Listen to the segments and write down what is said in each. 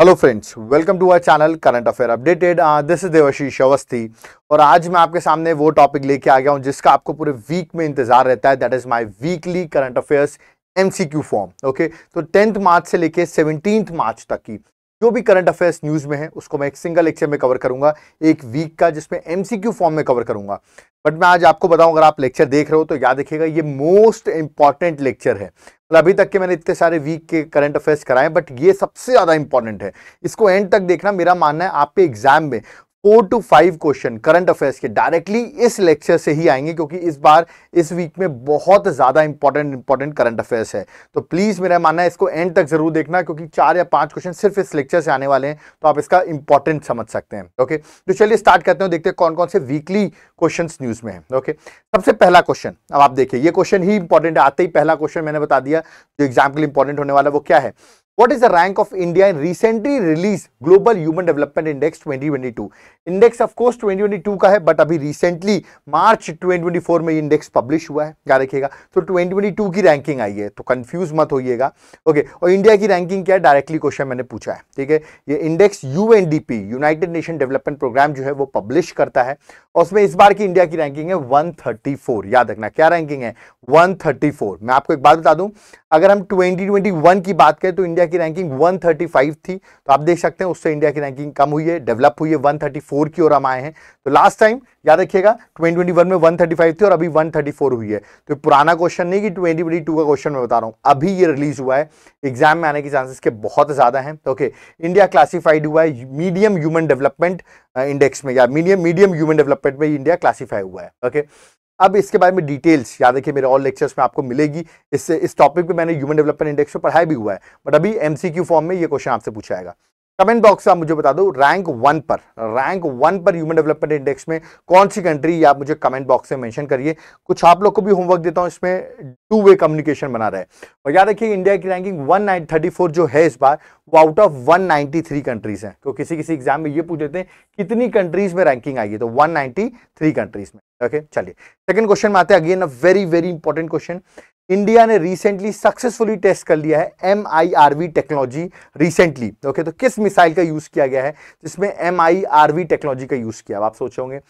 Hello friends welcome to our channel current affair updated this is Devashish Awasthi और आज मैं आपके सामने वो टॉपिक लेके आ गया हूँ जिसका आपको पूरे वीक में इंतजार रहता है that is my weekly current affairs MCQ form okay तो टेंथ मार्च से लेके सेवनटीन मार्च तक की जो भी करंट अफेयर्स न्यूज में है उसको मैं एक सिंगल लेक्चर में कवर करूंगा एक वीक का जिसमें एमसीक्यू फॉर्म में कवर करूंगा बट मैं आज आपको बताऊं अगर आप लेक्चर देख रहे हो तो याद रखिएगा ये मोस्ट इंपॉर्टेंट लेक्चर है मतलब अभी तक के मैंने इतने सारे वीक के करंट अफेयर्स कराए बट ये सबसे ज़्यादा इंपॉर्टेंट है इसको एंड तक देखना मेरा मानना है आपके एग्जाम में four to five question current affairs के डायरेक्टली इस लेक्चर से ही आएंगे क्योंकि इस बार इस वीक में बहुत ज़्यादा इंपॉर्टेंट इंपॉर्टेंट करंट अफेयर्स है तो प्लीज़ मेरा मानना है इसको एंड तक जरूर देखना क्योंकि चार या पांच क्वेश्चन सिर्फ इस लेक्चर से आने वाले हैं तो आप इसका इंपॉर्टेंट समझ सकते हैं ओके तो चलिए स्टार्ट करते हैं देखते हैं कौन कौन से वीकली क्वेश्चन न्यूज़ में है ओके सबसे पहला क्वेश्चन अब आप देखिए ये क्वेश्चन ही इंपॉर्टेंट है आते ही पहला क्वेश्चन मैंने बता दिया जो एग्जाम्पल इंपॉर्टेंट होने वाला वो क्या है What is the rank of India in recently released Global Human Development Index 2022? Index of course 2022 का है बट अभी रिसेंटली मार्च 2024 में इंडेक्स पब्लिश हुआ है याद रखिएगा तो 2022 की रैंकिंग आई है तो कंफ्यूज मत होइएगा ओके okay, और इंडिया की रैंकिंग क्या है डायरेक्टली क्वेश्चन मैंने पूछा है ठीक है ये index UNDP united nation development programme जो है वो पब्लिश करता है और उसमें इस बार की इंडिया की रैंकिंग है 134 याद रखना क्या रैंकिंग है 134 मैं आपको एक बात बता दूं अगर हम 2021 की बात करें तो इंडिया इंडिया की रैंकिंग 135 थी तो आप देख सकते हैं उससे इंडिया की रैंकिंग कम हुई है डेवलप हुई है 134 की ओर हम आए हैं तो लास्ट टाइम याद रखिएगा 2021 में 135 थी और अभी 134 हुई है तो पुराना क्वेश्चन नहीं कि 2022 का क्वेश्चन मैं बता रहा हूँ अभी ये रिलीज हुआ है एग्जाम में आने के चांसेस के बहुत ज़्यादा हैं तो ओके इंडिया क्लासीफाइड हुआ है मीडियम ह्यूमन डेवलपमेंट इंडेक्स में या मीडियम मीडियम ह्यूमन डेवलपमेंट में इंडिया क्लासीफाई हुआ है ओके अब इसके बारे में डिटेल्स याद रखिए मेरे ऑल लेक्चर्स में आपको मिलेगी इससे इस टॉपिक पे मैंने ह्यूमन डेवलपमेंट इंडेक्स पर पढ़ाया भी हुआ है बट अभी एमसीक्यू फॉर्म में ये क्वेश्चन आपसे पूछा जाएगा कमेंट बॉक्स आप मुझे बता दो रैंक वन पर रैंक वन पर ह्यूमन डेवलपमेंट इंडेक्स में कौन सी कंट्री आप मुझे कमेंट बॉक्स में मेंशन करिए कुछ आप लोग को भी होमवर्क देता हूं इसमें टू वे कम्युनिकेशन बना रहे और याद रखिए इंडिया की रैंकिंग वन थर्टी फोर जो है इस बार वो out of one ninety three countries हैं तो किसी किसी एग्जाम में ये पूछ लेते हैं कितनी कंट्रीज में रैंकिंग आई है तो वन थ्री कंट्रीज में ओके चलिए सेकंड क्वेश्चन में आते हैं again a very very important question India ने रिसेंटली सक्सेसफुली टेस्ट कर लिया है M I R V technology recently okay तो किस मिसाइल का यूज़ किया गया है जिसमें M I R V technology का यूज़ किया आप सोचे होंगे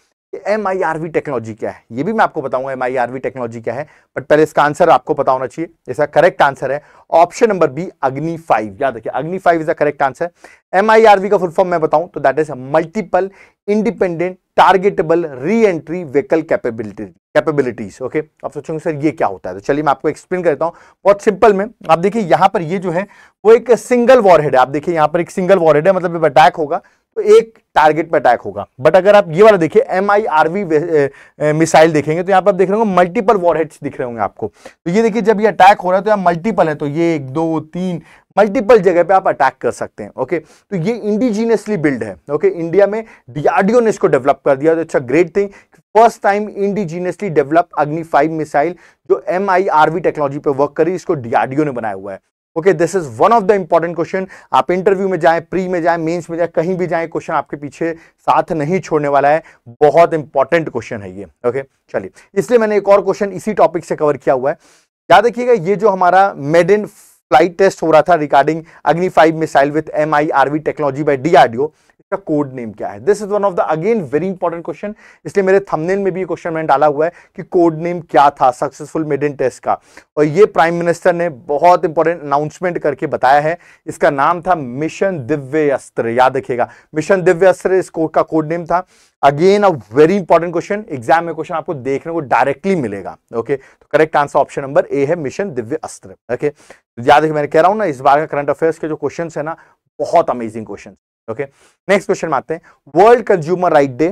M I R V technology क्या है ये भी मैं आपको बताऊंगा M I R V technology क्या है बट पहले इसका आंसर आपको पता होना चाहिए इसका करेक्ट आंसर है option number B Agni five याद रखिए Agni five is a correct answer M I R V का फुल फॉर्म मैं बताऊं तो that is multiple independent targetable re entry vehicle capability capabilities okay आप सोचेंगे सर ये क्या होता है तो चलिए मैं आपको एक्सप्लेन करता हूँ बहुत सिंपल में आप देखिए यहाँ पर ये जो है वो एक सिंगल वॉरहेड है आप देखिए यहाँ पर एक सिंगल वॉरहेड है मतलब अटैक होगा तो एक टारगेट पर अटैक होगा बट अगर आप ये वाला देखिए M I R V missile देखेंगे तो यहाँ पर आप देख रहे होंगे मल्टीपल वॉरहेड्स दिख रहे होंगे आपको तो ये देखिए जब ये अटैक हो रहा है तो यहाँ मल्टीपल है तो ये एक दो तीन मल्टीपल जगह पे आप अटैक कर सकते हैं ओके तो ये इंडिजीनियसली बिल्ड है ओके इंडिया में डीआरडीओ ने इसको डेवलप कर दिया तो it's a great thing first time indigenously develop Agni five missile जो एम आई टेक्नोलॉजी पर वर्क करी इसको डीआरडीओ ने बनाया हुआ है okay this is one of the important question आप इंटरव्यू में जाएं प्री में जाएं मेंस में जाएं कहीं भी जाएं क्वेश्चन आपके पीछे साथ नहीं छोड़ने वाला है बहुत इंपॉर्टेंट क्वेश्चन है ये ओके चलिए इसलिए मैंने एक और क्वेश्चन इसी टॉपिक से कवर किया हुआ है याद रखिएगा ये जो हमारा मेड इन फ्लाइट टेस्ट हो रहा था regarding Agni five missile with M I R V technology by ओ का कोड नेम क्या है this is one of the again very important question इसलिए मेरे थंबनेल में भी क्वेश्चन मैंने डाला हुआ है कि कोड नेम क्या था सक्सेसफुल मेडिन टेस्ट का और ये प्राइम मिनिस्टर ने बहुत इंपॉर्टेंट अनाउंसमेंट करके बताया है इसका नाम था मिशन दिव्य अस्त्र याद रखिएगा मिशन दिव्य अस्त्र इस कोड का कोड नेम था again a very important question exam में क्वेश्चन आपको देखने को डायरेक्टली मिलेगा ओके तो correct answer option number A है मिशन दिव्य अस्त्र ओके याद मैंने कह रहा हूं ना इस बार का करंट अफेयर्स के जो क्वेश्चन है ना बहुत amazing question okay next question आते हैं वर्ल्ड कंज्यूमर राइट डे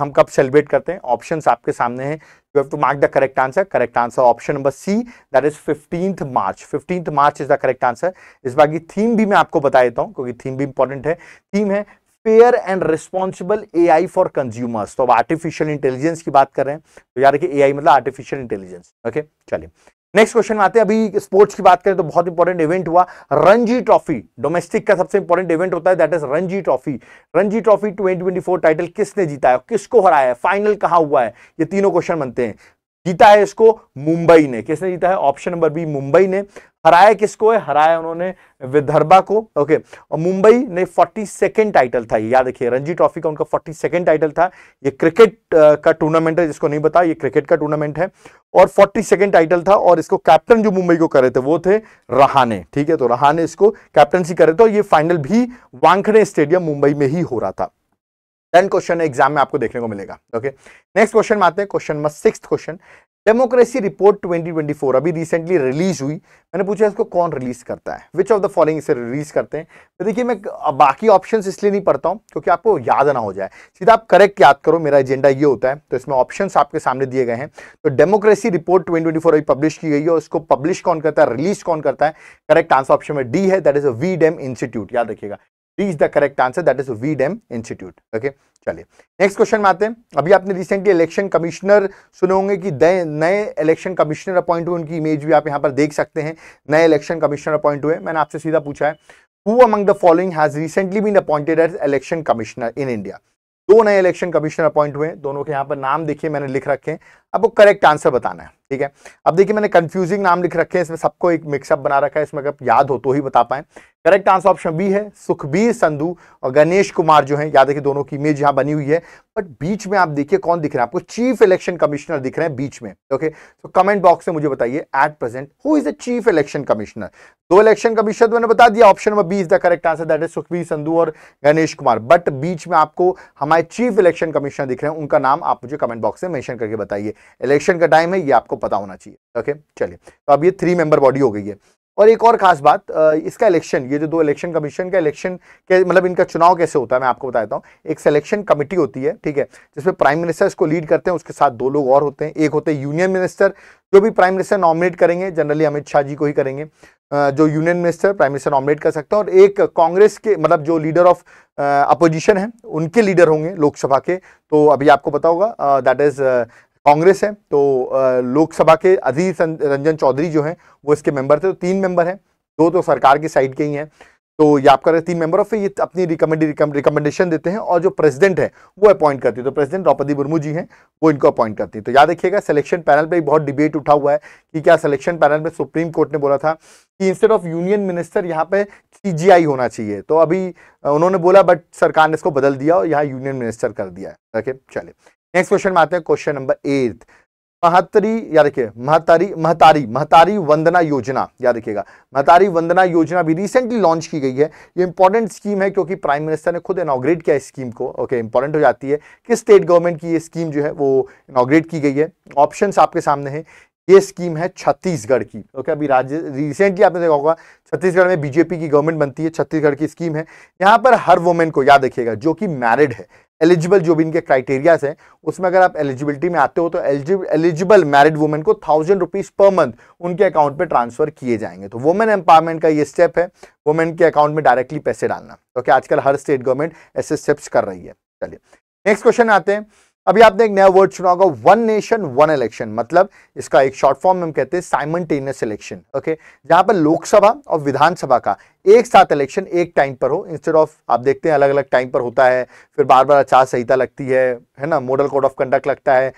हम कब सेलिब्रेट करते हैं ऑप्शंस आपके सामने हैं you have to mark the correct answer correct answer option number C that is fifteenth March fifteenth March is the correct answer इस बार की थीम भी मैं आपको बता देता हूँ क्योंकि थीम भी इंपॉर्टेंट है थीम है fair and responsible AI for consumers तो अब आर्टिफिशियल इंटेलिजेंस की बात कर रहे हैं तो यार कि एआई मतलब आर्टिफिशियल इंटेलिजेंस ओके चलिए नेक्स्ट क्वेश्चन आते हैं अभी स्पोर्ट्स की बात करें तो बहुत इंपॉर्टेंट इवेंट हुआ रणजी ट्रॉफी डोमेस्टिक का सबसे इंपॉर्टेंट इवेंट होता है that is Ranji trophy Ranji trophy 2024 title किसने जीता है किसको हराया है फाइनल कहां हुआ है ये तीनों क्वेश्चन बनते हैं जीता है इसको मुंबई ने किसने जीता है ऑप्शन नंबर बी मुंबई ने हराया किसको है हराया उन्होंने विदर्भा को ओके और मुंबई ने फोर्टी सेकेंड टाइटल था याद रखिए रणजी ट्रॉफी का उनका फोर्टी सेकेंड टाइटल था ये क्रिकेट का टूर्नामेंट है जिसको नहीं बता ये क्रिकेट का टूर्नामेंट है और फोर्टी सेकेंड टाइटल था और इसको कैप्टन जो मुंबई को करे थे वो थे रहाने ठीक है तो रहाने इसको कैप्टनसी करे थे और ये फाइनल भी वांखड़े स्टेडियम मुंबई में ही हो रहा था टेन क्वेश्चन एग्जाम में आपको देखने को मिलेगा ओके नेक्स्ट क्वेश्चन में आते हैं question number six question democracy report 2024 अभी रिसेंटली रिलीज हुई मैंने पूछा इसको कौन रिलीज करता है विच ऑफ द फॉलोइंग इसे रिलीज करते हैं तो देखिए मैं बाकी ऑप्शंस इसलिए नहीं पढ़ता हूँ क्योंकि आपको याद ना हो जाए सीधा आप करेक्ट याद करो मेरा एजेंडा ये होता है तो इसमें ऑप्शंस आपके सामने दिए गए हैं तो डेमोक्रेसी रिपोर्ट ट्वेंटी अभी पब्लिश की गई है उसको पब्लिश कौन करता है रिलीज कौन करता है करेक्ट आंसर ऑप्शन में डी है that is a V Dem institute याद रखिएगा D is the correct answer that is V Dem institute okay चलिए नेक्स्ट क्वेश्चन में आते हैं अभी आपने रिसेंटली इलेक्शन कमिश्नर सुने होंगे कि नए इलेक्शन कमिश्नर अपॉइंट हुए उनकी इमेज भी आप यहाँ पर देख सकते हैं नए इलेक्शन कमिश्नर अपॉइंट हुए मैंने आपसे सीधा पूछा है who among the following has recently been appointed as election commissioner in India दो नए इलेक्शन कमिश्नर अपॉइंट हुए दोनों के यहाँ पर नाम देखिए मैंने लिख रखे आपको करेक्ट आंसर बताना है ठीक है अब देखिए मैंने कंफ्यूजिंग नाम लिख रखे हैं इसमें सबको एक मिक्सअप बना रखा है इसमें अगर याद हो तो ही बता पाए करेक्ट आंसर ऑप्शन बी है सुखबीर संधु और गणेश कुमार जो है याद है दोनों की इमेज यहाँ बनी हुई है बट बीच में आप देखिए कौन दिख रहे हैं आपको चीफ इलेक्शन कमिश्नर दिख रहे हैं बीच में ओके तो कमेंट बॉक्स में मुझे बताइए at present who is the chief election commissioner दो इलेक्शन कमिश्नर तो मैंने बता दिया option number B is the correct answer that is Sukhbir Sandhu और गणेश कुमार बट बीच में आपको हमारे चीफ इलेक्शन कमिश्नर दिख रहे हैं उनका नाम आप मुझे कमेंट बॉक्स में मैंशन करके बताइए इलेक्शन का टाइम है ये आपको पता होना चाहिए ओके चलिए तो अब ये थ्री मेंबर बॉडी हो गई है और एक और खास बात इसका इलेक्शन ये जो दो इलेक्शन कमीशन का इलेक्शन के मतलब इनका चुनाव कैसे होता है मैं आपको बताता हूँ एक सिलेक्शन कमेटी होती है ठीक है जिसमें प्राइम मिनिस्टर इसको लीड करते हैं उसके साथ दो लोग और होते हैं एक होते हैं यूनियन मिनिस्टर जो भी प्राइम मिनिस्टर नॉमिनेट करेंगे जनरली अमित शाह जी को ही करेंगे जो union minister prime minister nominate कर सकते हैं और एक कांग्रेस के मतलब जो लीडर ऑफ अपोजिशन है उनके लीडर होंगे लोकसभा के तो अभी आपको पता होगा दैट इज कांग्रेस है तो लोकसभा के अधीर रंजन चौधरी जो है वो इसके मेंबर थे तो तीन मेंबर हैं दो तो सरकार की साइड के ही हैं तो ये आपका तीन मेंबर ऑफ ये अपनी रिकमेंड रिकमेंडेशन देते हैं और जो प्रेसिडेंट है वो अपॉइंट करती है तो प्रेसिडेंट द्रौपदी मुर्मू जी हैं वो इनको अपॉइंट करती है तो याद रखिएगा सिलेक्शन पैनल पे बहुत डिबेट उठा हुआ है कि क्या सिलेक्शन पैनल में सुप्रीम कोर्ट ने बोला था कि इंस्टेड ऑफ यूनियन मिनिस्टर यहाँ पे सी होना चाहिए तो अभी उन्होंने बोला बट सरकार ने इसको बदल दिया और यहाँ यूनियन मिनिस्टर कर दिया है ओके चले नेक्स्ट क्वेश्चन में आते हैं क्वेश्चन नंबर एट महतरी या देखिए महतारी महतारी महतारी वंदना योजना याद रखिएगा महतारी वंदना योजना भी रिसेंटली लॉन्च की गई है ये इंपॉर्टेंट स्कीम है क्योंकि प्राइम मिनिस्टर ने खुद इनाग्रेट किया इस स्कीम को ओके इंपॉर्टेंट हो जाती है कि स्टेट गवर्नमेंट की ये स्कीम जो है वो इनाग्रेट की गई है ऑप्शन आपके सामने है ये स्कीम है छत्तीसगढ़ की ओके अभी राज्य रिसेंटली आपने देखा होगा छत्तीसगढ़ में बीजेपी की गवर्नमेंट बनती है छत्तीसगढ़ की स्कीम है यहाँ पर हर वुमेन को याद रखिएगा जो कि मैरिड है एलिजिबल जो भी इनके क्राइटेरियाज हैं उसमें अगर आप एलिजिबिलिटी में आते हो तो एलिजिबल मैरिड वुमेन को थाउजेंड रुपीज पर मंथ उनके अकाउंट में ट्रांसफर किए जाएंगे तो वुमेन एम्पावरमेंट का ये स्टेप है वुमेन के अकाउंट में डायरेक्टली पैसे डालना क्योंकि तो आजकल हर स्टेट गवर्नमेंट ऐसे स्टेप्स कर रही है चलिए नेक्स्ट क्वेश्चन आते हैं अभी आपने एक नया वर्ड सुना होगा वन नेशन वन इलेक्शन मतलब इसका एक शॉर्ट फॉर्म हम कहते हैं साइमटेनियस इलेक्शन ओके जहां पर लोकसभा और विधानसभा का एक साथ इलेक्शन एक टाइम पर हो इंस्टेड ऑफ आप देखते हैं अलग अलग टाइम पर होता है फिर बार बार आचार संहिता लगती है है ना मॉडल कोड ऑफ कंडक्ट लगता है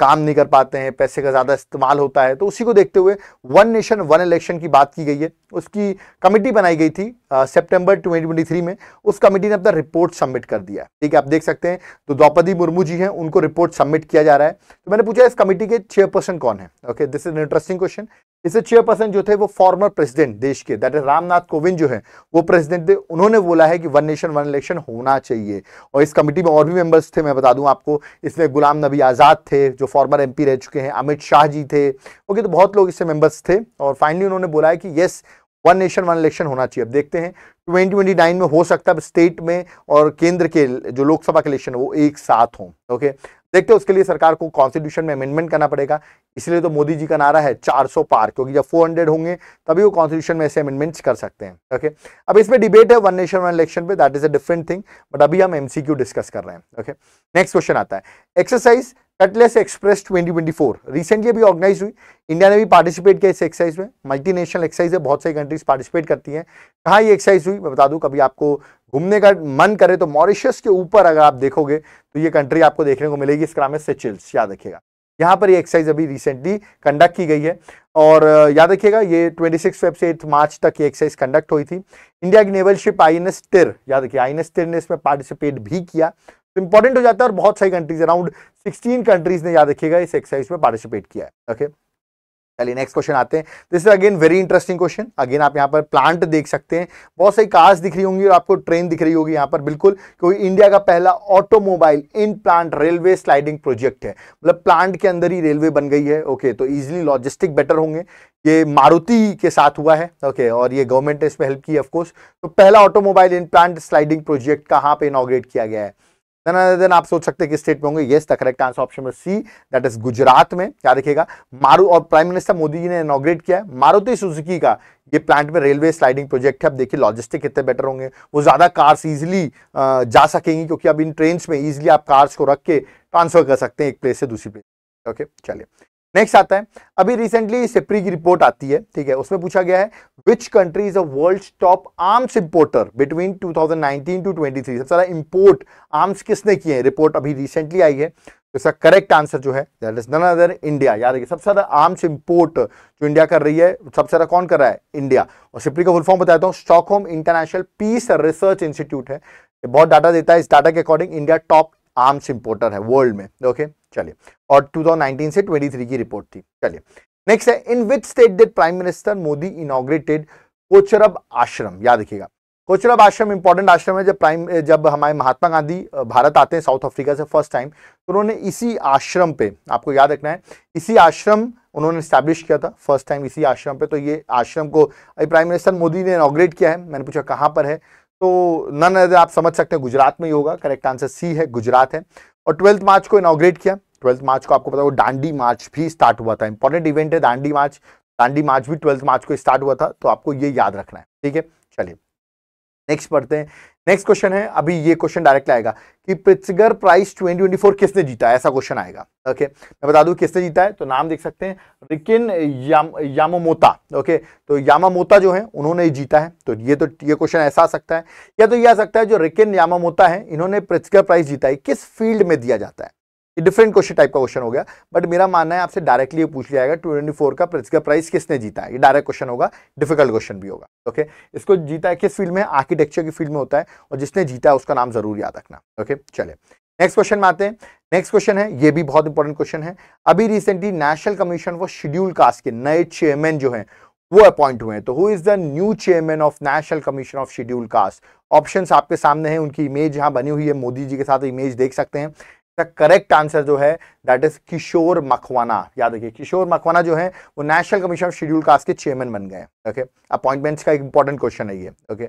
काम नहीं कर पाते हैं पैसे का ज़्यादा इस्तेमाल होता है तो उसी को देखते हुए वन नेशन वन इलेक्शन की बात की गई है उसकी कमेटी बनाई गई थी सितंबर ट्वेंटी में उस कमेटी ने अपना रिपोर्ट सबमिट कर दिया ठीक है आप देख सकते हैं तो द्रौपदी मुर्मू जी हैं उनको रिपोर्ट सबमिट किया जा रहा है तो मैंने पूछा इस कमेटी के चेयरपर्सन कौन है okay this is interesting question इसे चेयरपर्सन जो थे वो फॉर्मर प्रेसिडेंट देश के दैट इज रामनाथ कोविंद जो है वो प्रेसिडेंट थे उन्होंने बोला है कि वन नेशन वन इलेक्शन होना चाहिए और इस कमेटी में और भी मेंबर्स थे मैं बता दूं आपको इसमें गुलाम नबी आज़ाद थे जो फॉर्मर एमपी रह चुके हैं अमित शाह जी थे ओके तो बहुत लोग इससे मेंबर्स थे और फाइनली उन्होंने बोला है कि yes one nation one election होना चाहिए अब देखते हैं ट्वेंटी ट्वेंटी नाइन में हो सकता है स्टेट में और केंद्र के जो लोकसभा के इलेक्शन वो एक साथ हों ओके देखते हैं उसके लिए सरकार को कॉन्स्टिट्यूशन में अमेंडमेंट करना पड़ेगा इसलिए तो मोदी जी का नारा है 400 पार क्योंकि जब 400 होंगे तभी वो कॉन्स्टिट्यूशन में ऐसे अमेंडमेंट्स कर सकते हैं ओके अब इसमें डिबेट है वन नेशन वन इलेक्शन पे that is a different thing but अभी हम एमसीक्यू डिस्कस कर रहे हैं ओके नेक्स्ट क्वेश्चन आता है exercise cutlass express twenty recently अभी ऑर्गेनाइज हुई इंडिया ने भी पार्टिसिपेट किया इस एक्सरसाइज में मल्टी एक्सरसाइज है बहुत सारी कंट्रीज पार्टिसिपेट करती है कहाँ ये एक्सरसाइज हुई मैं बता दूं कभी आपको घूमने का मन करे तो मॉरिशस के ऊपर अगर आप देखोगे तो ये कंट्री आपको देखने को मिलेगी इसका है सेचिल्स याद रखिएगा यहाँ पर ये एक्सरसाइज अभी रिसेंटली कंडक्ट की गई है और याद रखिएगा ये 26 फेब से 8 मार्च तक ये एक्सरसाइज कंडक्ट हुई थी इंडिया की naval ship I N S Tir याद रखिए आई एन एस तिर ने इसमें पार्टिसिपेट भी किया तो इंपॉर्टेंट हो जाता है और बहुत सारी कंट्रीज अराउंड 16 कंट्रीज ने याद रखिएगा इस एक्सरसाइज में पार्टिसिपेट किया है ओके okay? चलिए नेक्स्ट क्वेश्चन आते हैं this is again very interesting question again आप यहाँ पर प्लांट देख सकते हैं बहुत सारी कार्स दिख रही होंगी और आपको ट्रेन दिख रही होगी यहाँ पर बिल्कुल क्योंकि इंडिया का पहला automobile in plant railway sliding project है मतलब प्लांट के अंदर ही रेलवे बन गई है ओके तो इजिली लॉजिस्टिक बेटर होंगे ये मारुति के साथ हुआ है ओके और ये गवर्नमेंट ने इसमें हेल्प की ऑफकोर्स तो पहला automobile in plant sliding project कहाँ पर इनोग्रेट किया गया है देन देन आप सोच सकते हैं कि स्टेट में होंगे yes the correct answer option में सी दैट इज गुजरात में क्या देखिएगा मारू और प्राइम मिनिस्टर मोदी जी ने इनोग्रेट किया है मारुति सुजुकी का ये प्लांट में रेलवे स्लाइडिंग प्रोजेक्ट है अब देखिए लॉजिस्टिक कितने बेटर होंगे वो ज़्यादा कार्स इजिली जा सकेंगी क्योंकि अब इन ट्रेन में ईजिली आप कार्स को रख के ट्रांसफर कर सकते हैं एक प्लेस से दूसरी प्लेस ओके चलिए नेक्स्ट आता है अभी रिसेंटली सिप्री की रिपोर्ट आती है ठीक है उसमें पूछा गया है which country is a world top arms importer between 2019 to 23 सबसे ज्यादा इंपोर्ट आर्म्स किसने किए हैं रिपोर्ट अभी रिसेंटली आई है तो इसका करेक्ट आंसर जो है that is none other India याद रखिए सबसे ज्यादा आर्म्स इंपोर्ट जो इंडिया कर रही है सबसे ज्यादा कौन कर रहा है इंडिया और सिप्री का फुल फॉर्म बताता हूँ Stockholm international peace research institute है बहुत डाटा देता है इस डाटा के according India top arms importer है वर्ल्ड में ओके okay? चलिए और 2019 से 23 की रिपोर्ट थी चलिए नेक्स्ट है in which state did prime minister Modi inaugurated Kochrab Ashram याद रखिएगा कोचरब आश्रम इंपॉर्टेंट आश्रम है जब प्राइम जब हमारे महात्मा गांधी भारत आते हैं साउथ अफ्रीका से फर्स्ट टाइम तो उन्होंने इसी आश्रम पे आपको याद रखना है इसी आश्रम उन्होंने स्टैब्लिश किया था फर्स्ट टाइम इसी आश्रम पे तो ये आश्रम को प्राइम मिनिस्टर मोदी ने इनाग्रेट किया है मैंने पूछा कहाँ पर है तो नन आप समझ सकते हैं गुजरात में ही होगा करेक्ट आंसर सी है गुजरात है और ट्वेल्थ मार्च को इनाग्रेट किया ट्वेल्थ मार्च को आपको पता होगा वो डांडी मार्च भी स्टार्ट हुआ था इंपॉर्टेंट इवेंट है डांडी मार्च डांडी मार्च भी ट्वेल्थ मार्च को स्टार्ट हुआ था तो आपको ये याद रखना है ठीक है चलिए नेक्स्ट पढ़ते हैं नेक्स्ट क्वेश्चन है अभी ये क्वेश्चन डायरेक्ट आएगा कि पिट्सगर प्राइस 2024 किसने जीता है ऐसा क्वेश्चन आएगा ओके मैं बता दूं किसने जीता है तो नाम देख सकते हैं रिकिन याम, यामामोता ओके तो यामामोता जो है उन्होंने जीता है तो ये तो ये क्वेश्चन ऐसा आ सकता है या तो ये आ सकता है जो रिकिन यामामोता है इन्होंने पिट्सगर प्राइस जीता है किस फील्ड में दिया जाता है ये डिफरेंट क्वेश्चन टाइप का क्वेश्चन हो गया बट मेरा मानना है आपसे डायरेक्टली ये पूछ लिया जाएगा ट्वेंटी फोर का प्राइस किसने जीता है ये डायरेक्ट क्वेश्चन होगा डिफिकल्ट क्वेश्चन भी होगा ओके okay? इसको जीता है किस फील्ड में आर्किटेक्चर की फील्ड में होता है और जिसने जीता है उसका नाम जरूर याद रखना ओके okay? चले नेक्स्ट क्वेश्चन में आते हैं नेक्स्ट क्वेश्चन है ये भी बहुत इंपॉर्टेंट क्वेश्चन है अभी recently national commission for schedule caste के नए चेयरमैन जो है वो अपॉइंट हुए हैं तो who is the new chairman of national commission of schedule caste options आपके सामने हैं उनकी इमेज यहां बनी हुई है मोदी जी के साथ इमेज देख सकते हैं इसका करेक्ट आंसर जो है दैट इज किशोर मखवाना याद रखिए किशोर मखवाना जो है वो national commission of schedule caste के चेयरमैन बन गए ओके अपॉइंटमेंट्स का एक इंपॉर्टेंट क्वेश्चन है ये ओके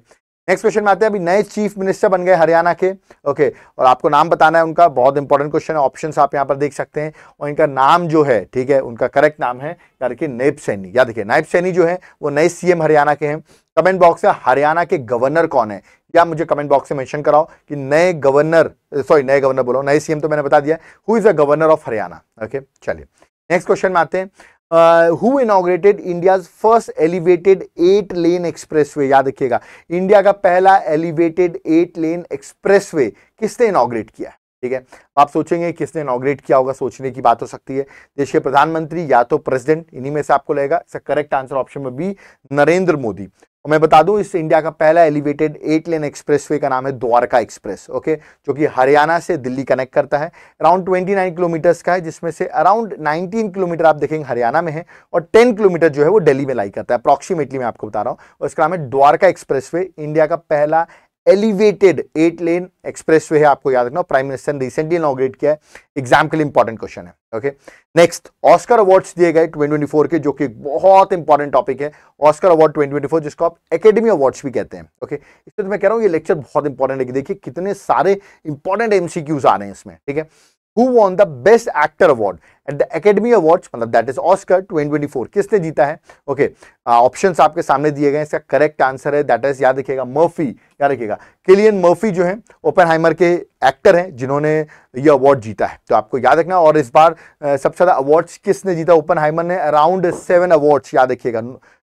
नेक्स्ट क्वेश्चन में आते हैं अभी नए चीफ मिनिस्टर बन गए हरियाणा के ओके और आपको नाम बताना है उनका बहुत इंपॉर्टेंट क्वेश्चन है ऑप्शन आप यहाँ पर देख सकते हैं और इनका नाम जो है ठीक है उनका करेक्ट नाम है यार नैब सैनी या देखिए नैब सैनी जो है वो नए सीएम हरियाणा के हैं कमेंट बॉक्स में हरियाणा के गवर्नर कौन है या मुझे कमेंट बॉक्स में मैंशन कराओ कि नए गवर्नर सॉरी नए गवर्नर बोलो नए सीएम तो मैंने बता दिया who is a governor of Haryana okay चलिए नेक्स्ट क्वेश्चन में आते हैं Uh, who inaugurated India's first elevated eight express expressway याद रखिएगा इंडिया का पहला elevated eight लेन expressway किसने इनोग्रेट किया है ठीक है आप सोचेंगे किसने इनोग्रेट किया होगा सोचने की बात हो सकती है देश के प्रधानमंत्री या तो प्रेसिडेंट इन्हीं में से आपको लगेगा इसका करेक्ट आंसर ऑप्शन में बी नरेंद्र मोदी और मैं बता दूं इस इंडिया का पहला एलिवेटेड एट लेन एक्सप्रेसवे का नाम है द्वारका एक्सप्रेस ओके जो कि हरियाणा से दिल्ली कनेक्ट करता है अराउंड 29 किलोमीटर्स का है जिसमें से अराउंड 19 किलोमीटर आप देखेंगे हरियाणा में है और 10 किलोमीटर जो है वो दिल्ली में लाई करता है अप्रॉक्सीमेटली मैं आपको बता रहा हूँ उसका नाम है द्वारका एक्सप्रेस इंडिया का पहला elevated eight lane expressway है आपको याद रखना प्राइम मिनिस्टर ने रिसेंटली इनग्रेट किया है एग्जाम के लिए इंपॉर्टेंट क्वेश्चन है ओके नेक्स्ट ऑस्कर अवार्ड्स दिए गए 2024 के जो कि बहुत इंपॉर्टेंट टॉपिक है ऑस्कर अवार्ड 2024 जिसको आप एकेडमी अवार्ड्स भी कहते हैं ओके इसलिए तो मैं कह रहा हूँ ये लेक्चर बहुत इंपॉर्टेंट है कि देखिए कितने सारे इंपॉर्टेंट एमसीक्यूज आ रहे हैं इसमें ठीक है who won the best actor award at the academy awards मतलब दैट इज ऑस्कर 2024 किसने जीता है ओके okay, ऑप्शंस आपके सामने दिए गए इसका करेक्ट आंसर है दैट इज याद रखिएगा मर्फी याद रखिएगा किलियन मर्फी जो है ओपन हाइमर के एक्टर हैं जिन्होंने ये अवार्ड जीता है तो आपको याद रखना और इस बार सबसे ज़्यादा अवार्ड किसने जीता ओपन हाइमर ने अराउंड सेवन अवार्ड याद रखिएगा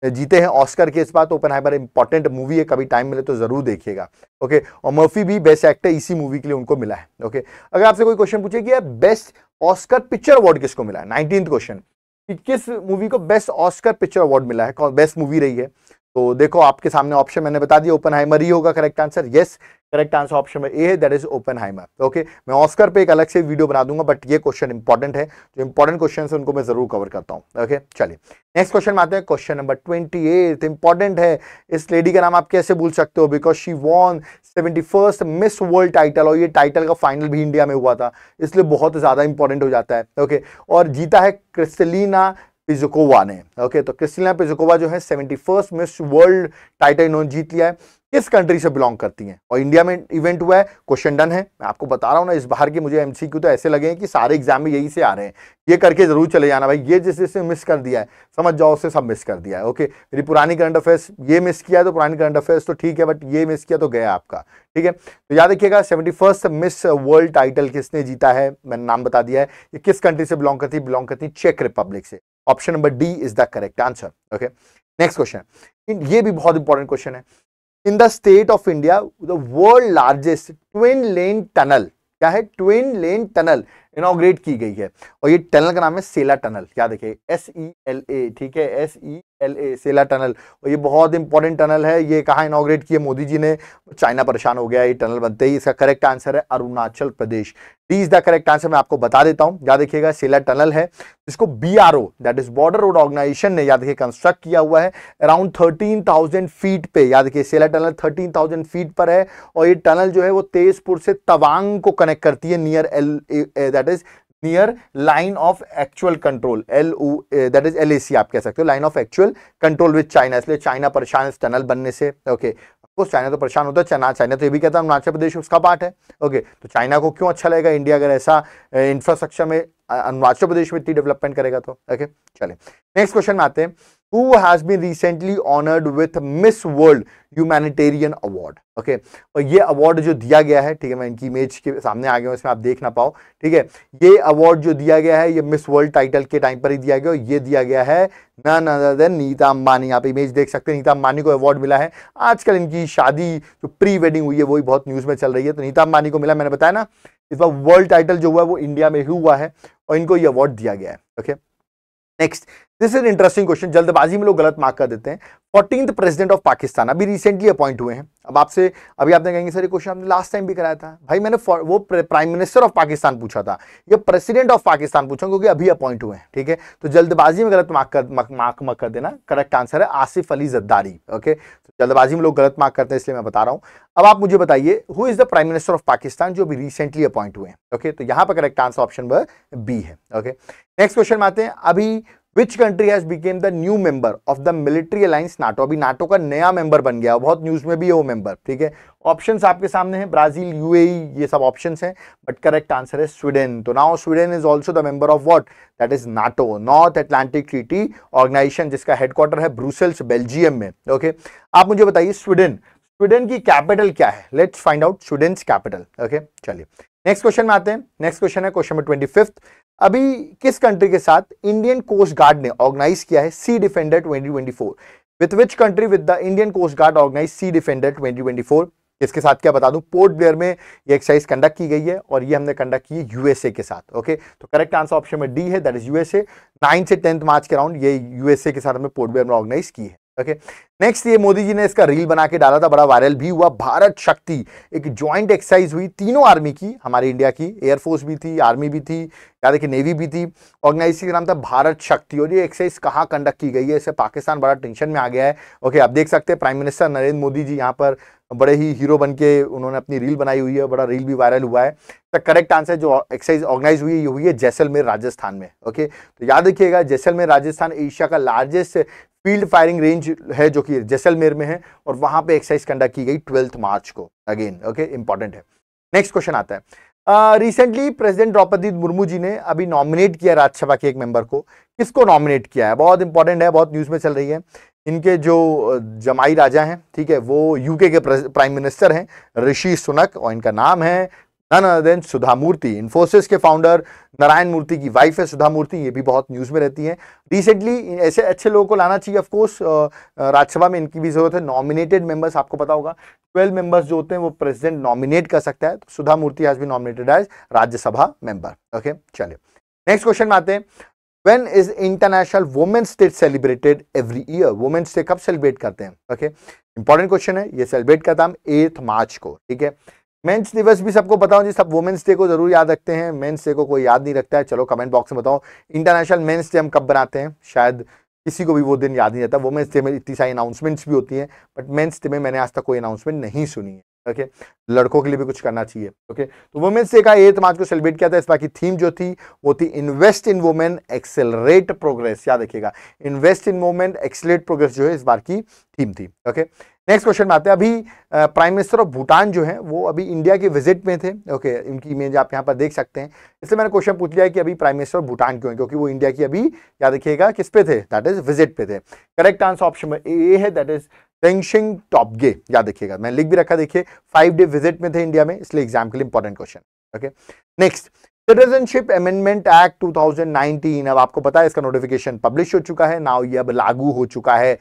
जीते हैं ऑस्कर के इस बात ओपन हाइबर इंपॉर्टेंट मूवी है कभी टाइम मिले तो जरूर देखिएगा ओके और मर्फी भी बेस्ट एक्टर इसी मूवी के लिए उनको मिला है ओके अगर आपसे कोई क्वेश्चन पूछे कि बेस्ट ऑस्कर पिक्चर अवार्ड किसको मिला है नाइनटीन क्वेश्चन कि किस मूवी को बेस्ट ऑस्कर पिक्चर अवार्ड मिला है बेस्ट मूवी रही है तो देखो आपके सामने ऑप्शन मैंने बता दिया ओपन हाइमर ही होगा correct answer yes correct answer option में ए है दैट इज ओपन ओके मैं ऑस्कर पे एक अलग से वीडियो बना दूंगा बट ये क्वेश्चन इंपॉर्टेंट है जो इंपॉर्टेंट क्वेश्चन है उनको मैं जरूर कवर करता हूँ ओके चलिए नेक्स्ट क्वेश्चन में आते हैं question number twenty eight important है इस लेडी का नाम आप कैसे भूल सकते हो because she won seventy first miss world title और ये टाइटल का फाइनल भी इंडिया में हुआ था इसलिए बहुत ज़्यादा इंपॉर्टेंट हो जाता है ओके okay? और जीता है क्रिस्टलिना पिजुकोवा ने ओके okay, तो क्रिस्टिना पिजुकोवा जो है seventy first miss world title इन्होंने जीत लिया है इस कंट्री से बिलोंग करती हैं और इंडिया में इवेंट हुआ है क्वेश्चन डन है मैं आपको बता रहा हूं ना इस बाहर के मुझे एमसीक्यू तो ऐसे लगे हैं कि सारे एग्जाम में यही से आ रहे हैं ये करके जरूर चले जाना भाई ये जिस जिसने मिस कर दिया है समझ जाओ उससे सब मिस कर दिया है ओके मेरी पुरानी करंट अफेयर्स ये मिस किया है तो पुरानी करंट अफेयर्स तो ठीक है बट ये मिस किया तो गया आपका ठीक है तो याद रखिएगा seventy first miss world title किसने जीता है मैंने नाम बता दिया है ये किस कंट्री से बिलोंग करती बिलोंग करती चेक रिपब्लिक से option number D is the correct answer okay next question ये भी बहुत इंपॉर्टेंट क्वेश्चन है in the state of India, the world largest twin lane tunnel. क्या है ट्विन लेन टनल इनोग्रेट की गई है और ये टनल का नाम है सेला टनल क्या देखिए एस ई एल ए ठीक है S E L A Sela tunnel और ये बहुत इंपॉर्टेंट टनल है ये कहाँ इनोग्रेट किया मोदी जी ने चाइना परेशान हो गया ये टनल बनते ही इसका करेक्ट आंसर है Arunachal Pradesh D is the correct answer मैं आपको बता देता हूँ याद देखिएगा सेला टनल है इसको B R O that is border road organisation ने याद देखिए कंस्ट्रक्ट किया हुआ है अराउंड थर्टीन थाउजेंड फीट पे याद देखिए Sela tunnel thirteen thousand feet पर है और ये टनल जो है वो तेजपुर से तवांग को कनेक्ट करती है near L that that is near line of actual control L O that is L A C आप कह सकते हो लाइन ऑफ एक्चुअल कंट्रोल विद चाइना इसलिए चाइना परेशान इस टनल बनने से ओके okay. ऑफकोर्स चाइना तो परेशान होता है चाइना चाइना तो ये भी कहता है अरुणाचल प्रदेश उसका पार्ट है ओके okay. तो चाइना को क्यों अच्छा लगेगा इंडिया अगर ऐसा इंफ्रास्ट्रक्चर eh, में अरुणाचल प्रदेश में इतनी डेवलपमेंट करेगा तो ओके okay. चले नेक्स्ट क्वेश्चन में आते हैं who has been recently honored with Miss World Humanitarian Award. Okay, और ये award जो दिया गया है ठीक है मैं इनकी इमेज के सामने आ गया हूँ इसमें आप देख ना पाओ ठीक है ये award जो दिया गया है ये Miss World टाइटल के टाइम पर ही दिया गया और ये दिया गया है ना ना देन नीता अंबानी आप इमेज देख सकते हैं नीता अंबानी को अवार्ड मिला है आजकल इनकी शादी जो प्री वेडिंग हुई है वही बहुत न्यूज़ में चल रही है तो नीता अंबानी को मिला मैंने बताया ना इस बार वर्ल्ड टाइटल जो हुआ है वो इंडिया में ही हुआ है और इनको ये अवार्ड दिया गया है okay okay? Next this is interesting question जल्दबाजी में लोग गलत मार्क कर देते हैं फोर्टीन प्रेसिडेंट ऑफ पाकिस्तान अभी रिसेंटली अपॉइंट हुए हैं अब आपसे अभी आपने कहेंगे सर ये क्वेश्चन आपने लास्ट टाइम भी कराया था भाई मैंने वो प्राइम मिनिस्टर ऑफ पाकिस्तान पूछा था ये प्रेसिडेंट ऑफ पाकिस्तान पूछा क्योंकि अभी अपॉइंट हुए हैं ठीक है तो जल्दबाजी में गलत मार्क कर मार्क कर देना करेक्ट आंसर है आसिफ अली जद्दारी ओके तो जल्दबाजी में लोग गलत मार्क करते हैं इसलिए मैं बता रहा हूँ अब आप मुझे बताइए who is the prime minister of Pakistan जो अभी रिसेंटली अपॉइंट हुए हैं ओके तो यहाँ पर करेक्ट आंसर ऑप्शन बी है ओके नेक्स्ट क्वेश्चन में आते हैं अभी which country has become the new member of the military alliance NATO अभी नाटो का नया मेंबर बन गया बहुत न्यूज में भी है वो मेंबर ठीक है ऑप्शंस आपके सामने हैं ब्राजील यूएई e, ये सब ऑप्शंस हैं बट करेक्ट आंसर है स्वीडन तो now Sweden is also the member of what that is NATO North Atlantic treaty organisation जिसका हेडक्वार्टर है ब्रूसेल्स बेल्जियम में ओके okay? आप मुझे बताइए स्वीडन स्वीडन की कैपिटल क्या है let's find out Sweden capital okay चलिए नेक्स्ट क्वेश्चन में आते हैं नेक्स्ट क्वेश्चन है क्वेश्चन नंबर ट्वेंटी फिफ्थ अभी किस कंट्री के साथ इंडियन कोस्ट गार्ड ने ऑर्गेनाइज किया है sea defender 2024 with which country with the Indian coast guard organise sea defender 2024 इसके साथ क्या बता दूं पोर्ट ब्लेयर में ये एक्सरसाइज कंडक्ट की गई है और ये हमने कंडक्ट की है यूएसए के साथ ओके तो करेक्ट आंसर ऑप्शन में डी है दैट इज यूएसए नाइन से टेंथ मार्च के राउंड ये यूएसए के साथ हमने पोर्ट ब्लेयर में ऑर्गेनाइज की है ओके नेक्स्ट ये मोदी जी ने इसका रील बना के डाला था बड़ा वायरल भी हुआ भारत शक्ति एक जॉइंट एक्सरसाइज हुई तीनों आर्मी की हमारे इंडिया की एयरफोर्स भी थी आर्मी भी थी याद देखिए नेवी भी थी ऑर्गेनाइज का नाम था भारत शक्ति और ये एक्सरसाइज कहाँ कंडक्ट की गई है इससे पाकिस्तान बड़ा टेंशन में आ गया है ओके आप देख सकते हैं प्राइम मिनिस्टर नरेंद्र मोदी जी यहाँ पर बड़े ही हीरो बन के उन्होंने अपनी रील बनाई हुई है बड़ा रील भी वायरल हुआ है तो करेक्ट आंसर जो एक्सरसाइज ऑर्गेनाइज हुई है हुई है जैसलमेर राजस्थान में ओके तो याद रखिएगा जैसलमेर राजस्थान एशिया का लार्जेस्ट फील्ड फायरिंग रेंज है जो कि जैसलमेर में है और वहां पे एक्सरसाइज कंडक्ट की गई ट्वेल्थ मार्च को अगेन ओके इंपॉर्टेंट है नेक्स्ट क्वेश्चन आता है रिसेंटली प्रेसिडेंट द्रौपदी मुर्मू जी ने अभी नॉमिनेट किया राज्यसभा के एक मेंबर को किसको नॉमिनेट किया है बहुत इंपॉर्टेंट है बहुत न्यूज़ में चल रही है इनके जो uh, जमाई राजा हैं ठीक है वो यूके के प्राइम मिनिस्टर हैं ऋषि सुनक और इनका नाम है none other सुधा मूर्ति इन्फोसिस के फाउंडर नारायण मूर्ति की वाइफ है सुधा मूर्ति ये भी बहुत न्यूज़ में रहती हैं रिसेंटली ऐसे अच्छे लोगों को लाना चाहिए ऑफकोर्स राज्यसभा में इनकी भी ज़रूरत है नॉमिनेटेड मेंबर्स आपको पता होगा ट्वेल्व मेंबर्स जो होते हैं वो प्रेसिडेंट नॉमिनेट कर सकता है तो सुधा मूर्ति हैज़ भी nominated as Rajya Sabha member okay चलिए नेक्स्ट क्वेश्चन में आते हैं when is international women's day celebrated every year women's day कब सेलिब्रेट करते हैं ओके इंपॉर्टेंट क्वेश्चन है ये सेलिब्रेट करता हम एथ मार्च को ठीक है मेंस दिवस भी सबको बताओ जी सब वुमेंस डे को जरूर याद रखते हैं मेंस डे को कोई याद नहीं रखता है चलो कमेंट बॉक्स में बताओ इंटरनेशनल मेंस डे हम कब बनाते हैं शायद किसी को भी वो दिन याद नहीं रहता वुमेंस डे में इतनी सारी अनाउंसमेंट्स भी होती हैं बट मेंस डे में मैंने आज तक कोई अनाउंसमेंट नहीं सुनी है ओके लड़कों के लिए भी कुछ करना चाहिए ओके तो वुमेन्स डे का एथ मार्च को सेलिब्रेट किया था इस बार की थीम जो थी वो थी invest in women accelerate progress याद रखिएगा invest in women accelerate progress जो है इस बार की थीम थी ओके नेक्स्ट क्वेश्चन में आते हैं अभी प्राइम मिनिस्टर ऑफ भूटान जो है वो अभी इंडिया के विजिट में थे ओके okay, उनकी इमेज आप यहाँ पर देख सकते हैं इसलिए मैंने क्वेश्चन पूछ लिया है कि अभी प्राइम मिनिस्टर ऑफ भूटान क्यों है क्योंकि वो इंडिया की अभी याद रखिएगा किस पे थे दैट इज विजिट पे थे करेक्ट आंसर ऑप्शन ए है दैट इज पेंशिंग टॉपगे याद रखिएगा मैं लिख भी रखा देखिए फाइव डे विजिट में थे इंडिया में इसलिए एग्जाम के लिए important question okay next citizenship amendment act 2019 अब आपको पता है इसका नोटिफिकेशन पब्लिश हो चुका है नाउ ये अब लागू हो चुका है